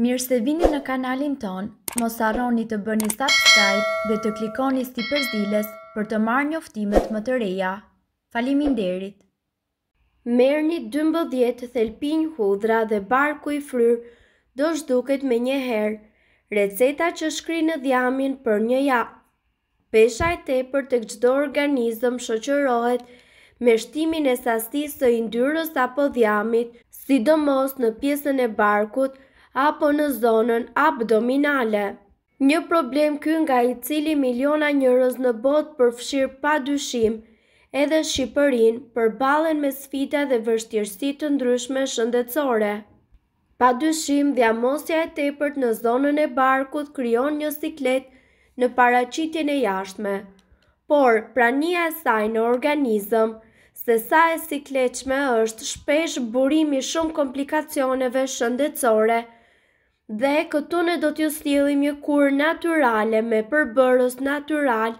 Mirë se vini në kanalin ton, mos arroni të bëni subscribe dhe të klikoni si përzilës për të marrë njoftimet më të reja. Falimin derit! Merë një 12 thelpinj hudra dhe barku i fryr, do shduket me një herë, receta që shkri në dhjamin për një ja. Pesha e te për të gjdo organizëm shoqërohet me shtimin e sastisë të indyrës apo dhjamit, sidomos në pjesën e barkut, apo në zonën abdominale. Një problem kë nga i cili miliona njërës në bot përfshirë pa dyshim, edhe Shqipërin përbalen me sfita dhe vështjërsi të ndryshme shëndetsore. Pa dyshim, dhe amosja e tepërt në zonën e barkut kryon një siklet në paracitin e jashtme. Por, prania e saj në organizëm, se sa e sikleqme është shpesh burimi shumë komplikacioneve shëndetsore – dhe këtu ne do t'ju sillim një kur natyrale me përbërës natyral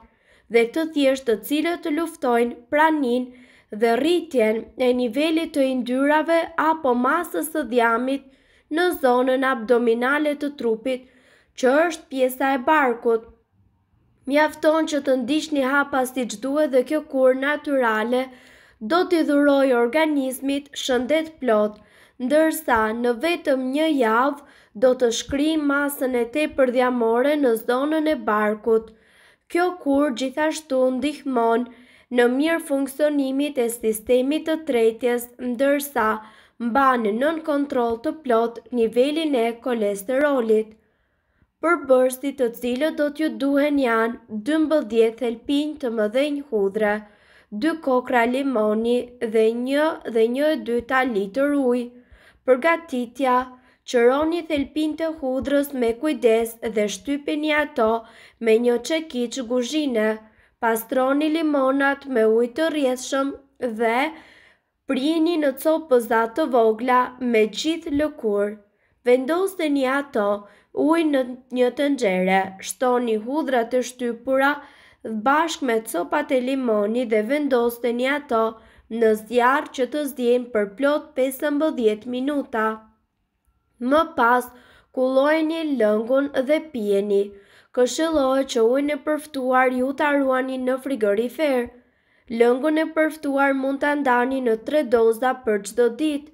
dhe të thjeshtë të cilët të luftojnë praninë dhe rritjen e nivelit të yndyrave apo masës së dhjamit në zonën abdominale të trupit, që është pjesa e barkut. Mjafton që të ndiqni një hapa si që dhe kjo kur naturale do t'i dhuroj organismit shëndet plotë ndërsa në vetëm një javë do të shkri masën e te përdhjamore në zonën e barkut. Kjo kur gjithashtu ndihmon në mirë funksionimit e sistemit të tretjes, ndërsa mbanë nën kontrol të plot nivelin e kolesterolit. Për bërstit të cilët do t'ju duhen janë 12 helpin të më dhe një hudre, 2 kokra limoni dhe 1 dhe 1 e 2 litër ujë përgatitja, qëroni thelpin të hudrës me kujdes dhe shtypini ato me një qekic guzhine, pastroni limonat me ujtë të rjeshëm dhe prini në copëzat të vogla me gjithë lëkur. Vendoste një ato ujë në një të nxere, shtoni hudrat të shtypura bashk me copat e limoni dhe vendoste një ato në zjarë që të zdjenë për plot 15 minuta. Më pas, kulojni lëngun dhe pjeni. Këshëllohet që ujnë e përftuar ju të arruani në frigorifer. Lëngun e përftuar mund të ndani në tre doza për qdo ditë.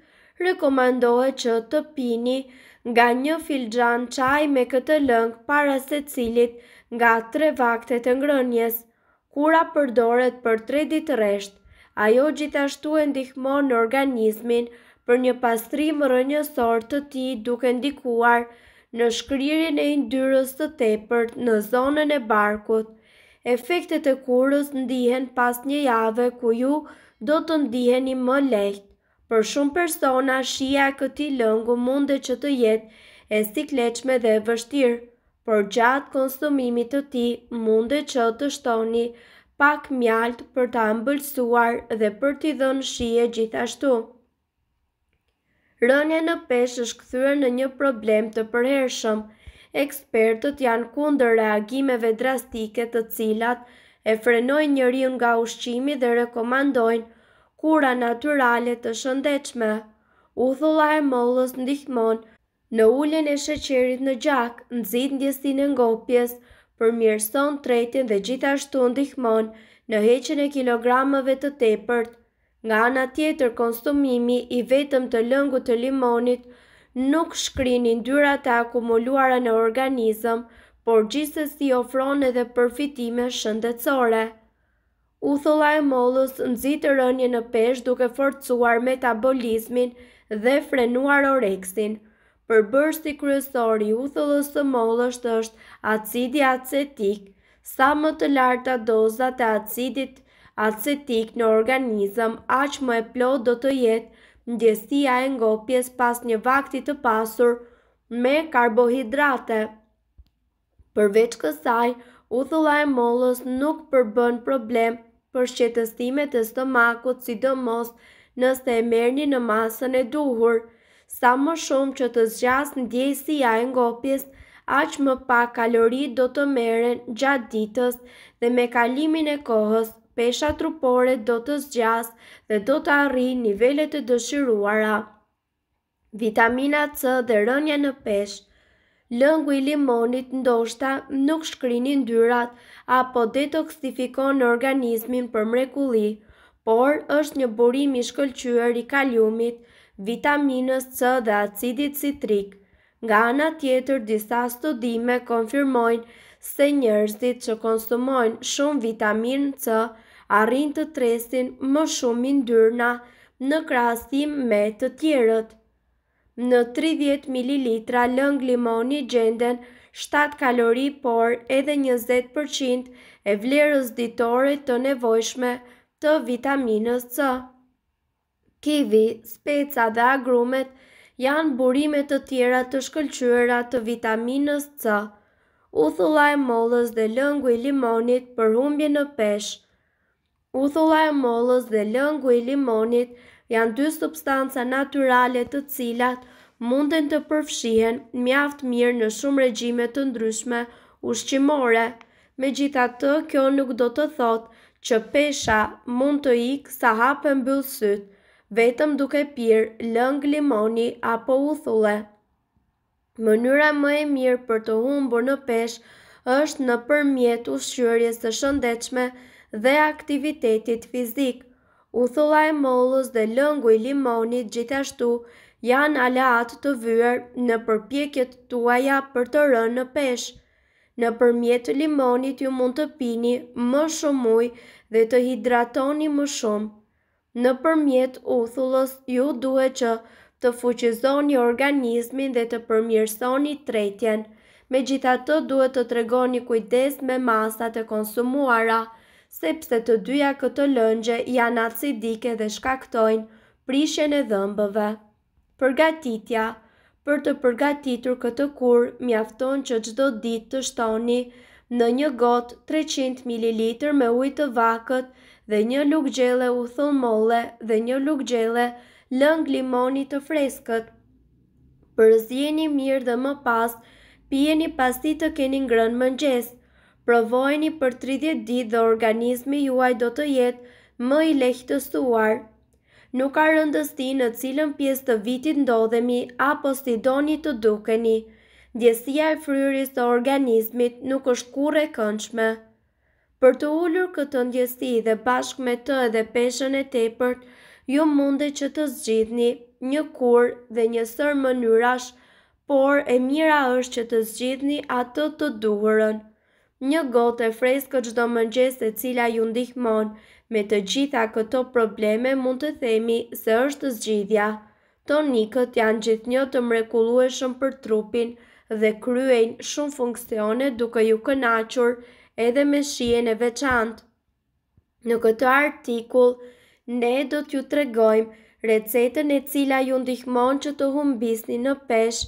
Rekomandohet që të pini nga një filxan qaj me këtë lëng para se cilit nga tre vakte të ngrënjes. Kura përdoret për tre ditë resht. Ajo gjithashtu e ndihmon në organizmin për një pastrim rënjësor të ti duke ndikuar në shkryrin e indyrës të tepërt në zonën e barkut. Efektet e kurës ndihen pas një jave ku ju do të ndihen i më lejt. Për shumë persona, shia këti lëngu munde që të jetë e sikleqme dhe vështirë, por gjatë konsumimit të ti munde që të shtoni pak mjalt për ta mbëlsuar dhe për t'i dhënë shije gjithashtu. Rënja në peshë është kthyer në një problem të përhershëm. Ekspertët janë kundër reagimeve drastike, të cilat e frenojnë njerin nga ushqimi dhe rekomandojnë kura natyrale të shëndetshme. Uthulla e mollës ndihmon në uljen e sheqerit në gjak, nxit ndjesinë e ngopjes përmjërston tretin dhe gjithashtu ndihmon në heqen e kilogramëve të tepërt. Nga ana tjetër, konsumimi i vetëm të lëngu të limonit nuk shkrini ndyra të akumuluara në organizëm, por gjithës si ofron edhe përfitime shëndetsore. Uthola e mollës nëzitë rënje në pesh duke forcuar metabolizmin dhe frenuar oreksin – për bërsti kryesor i uthullës të mollësht është acidi acetik, sa më të larta dozat e acidit acetik në organizëm, aq më e plot do të jetë ndjesia e ngopjes pas një vakti të pasur me karbohidrate. Përveç kësaj, uthulla e mollës nuk përbën problem për shqetëstimet e stomakut, sidomos nëse e merrni në masën e duhur. Sa më shumë që të zgjas në djesi e ngopjes, aq më pak kalori do të meren gjatë ditës dhe me kalimin e kohës, pesha trupore do të zgjas dhe do të arri nivellet e dëshiruara. Vitamina C dhe rënja në pesh Lëngu i limonit ndoshta nuk shkrini ndyrat apo detoksifikon në organizmin për mrekuli, por është një burim i shkëllqyër i kaliumit, vitaminës C dhe acidit citrik. Nga ana tjetër, disa studime konfirmojnë se njerëzit që konsumojnë shumë vitaminë C arrin të tresin më shumë i ndyrna në krahasim me të tjerët. Në 30 ml lëng limoni gjenden 7 kalori, por edhe 20% e vlerës ditore të nevojshme të vitaminës C kivi, speca dhe agrumet janë burimet të tjera të shkëllqyra të vitaminës C, uthulla e mollës dhe lëngu i limonit për humbje në pesh. Uthulla e mollës dhe lëngu i limonit janë dy substanca naturalet të cilat munden të përfshihen mjaft mirë në shumë regjime të ndryshme ushqimore. Me gjitha të, kjo nuk do të thotë që pesha mund të ikë sa hapën bëllësytë vetëm duke pirë lëng limoni apo uthullë. Mënyra më e mirë për të humbur në peshë është në përmjet shqyërjes të shëndechme dhe aktivitetit fizik. Uthula e mollës dhe lëngu i limonit gjithashtu janë alat të vyër në përpjekjet tuaja për të rënë në peshë. Në përmjet limonit ju mund të pini më shumë muj dhe të hidratoni më shumë. Në përmjet uthullës ju duhet që të fuqizoni organizmin dhe të përmjërsoni tretjen. Me gjitha të duhet të tregoni kujdes me masat e konsumuara, sepse të dyja këto lëngje janë acidike dhe shkaktojnë prishjen e dhëmbëve. Përgatitja Për të përgatitur këtë kur, mjafton që gjdo dit të shtoni në një gotë 300 ml me ujtë vakët dhe një luk gjele u molle dhe një luk gjele lëng limoni të freskët. Përzjeni mirë dhe më pas, pjeni pasi të keni ngrën mëngjes, Provojeni Provojni për 30 dit dhe organizmi juaj do të jetë më i lehtësuar. Nuk ka rëndësti në cilën pjesë të vitit ndodhemi apo si doni të dukeni. Djesia e fryrjes të organizmit nuk është kure kënçme. Për të ullur këtë ndjesti dhe bashk me të edhe peshën e tepërt, ju munde që të zgjidhni një kur dhe një sër mënyrash, por e mira është që të zgjidhni atë të duhurën. Një gotë e freskë çdo mëngjes e cila ju ndihmon me të gjitha këto probleme mund të themi se është zgjidhja. Tonikët janë gjithnjë të mrekullueshëm për trupin dhe kryen shumë funksione duke ju kënaqur edhe me shien e veçant. Në këtë artikull, ne do t'ju tregojmë recetën e cila ju ndihmon që të humbisni në pesh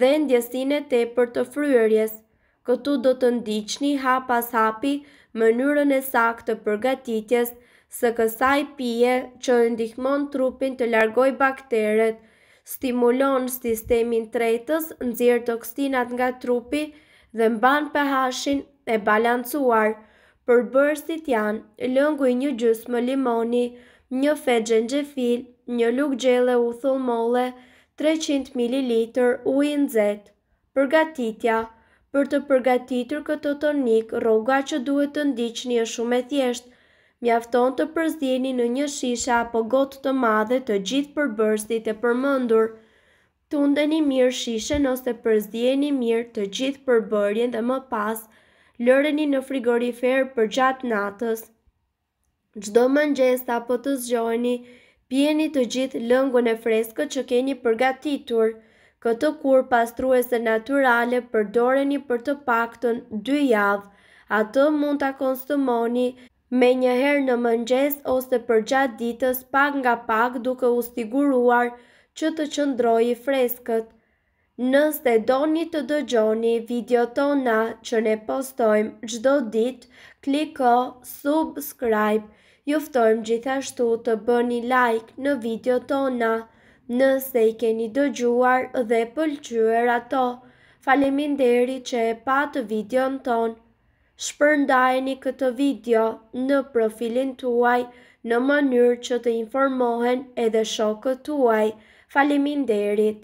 dhe ndjesin e te për të fryërjes. Këtu do të ndiqni ha pas hapi mënyrën e sak të përgatitjes së kësaj pije që ndihmon trupin të largoj bakteret, stimulon sistemin tretës, nëzirë të nga trupi, dhe mban ph hashin e balancuar për bërstit janë lëngu i një gjus më limoni, një feqen gjefil, një luk gjele u thulmole, 300 ml u i nëzet. Përgatitja Për të përgatitur këtë tonik, roga që duhet të ndiqë një shumë e thjeshtë, mjafton të përzdjeni në një shisha apo gotë të madhe të gjithë për bërstit e përmendur tundeni mirë shishen ose përzdjeni mirë të gjithë përbërjen dhe më pas, lëreni në frigorifer për gjatë natës. Gjdo mëngjes apo të zgjoheni, pjeni të gjithë lëngun e freskë që keni përgatitur, këtë kur pastruese naturale përdoreni për të pakton dy javë, atë mund të konsumoni me njëherë në mëngjes ose për gjatë ditës pak nga pak duke u stiguruar, që të qëndroj i freskët. Nëse doni të dëgjoni video tona që ne postojmë gjdo dit, kliko subscribe. Juftojmë gjithashtu të bëni like në video tona, nëse i keni dëgjuar dhe pëlqyër ato. deri që e patë video në tonë. Shpërndajni këtë video në profilin tuaj në mënyrë që të informohen edhe shokët tuaj. Faleminderit.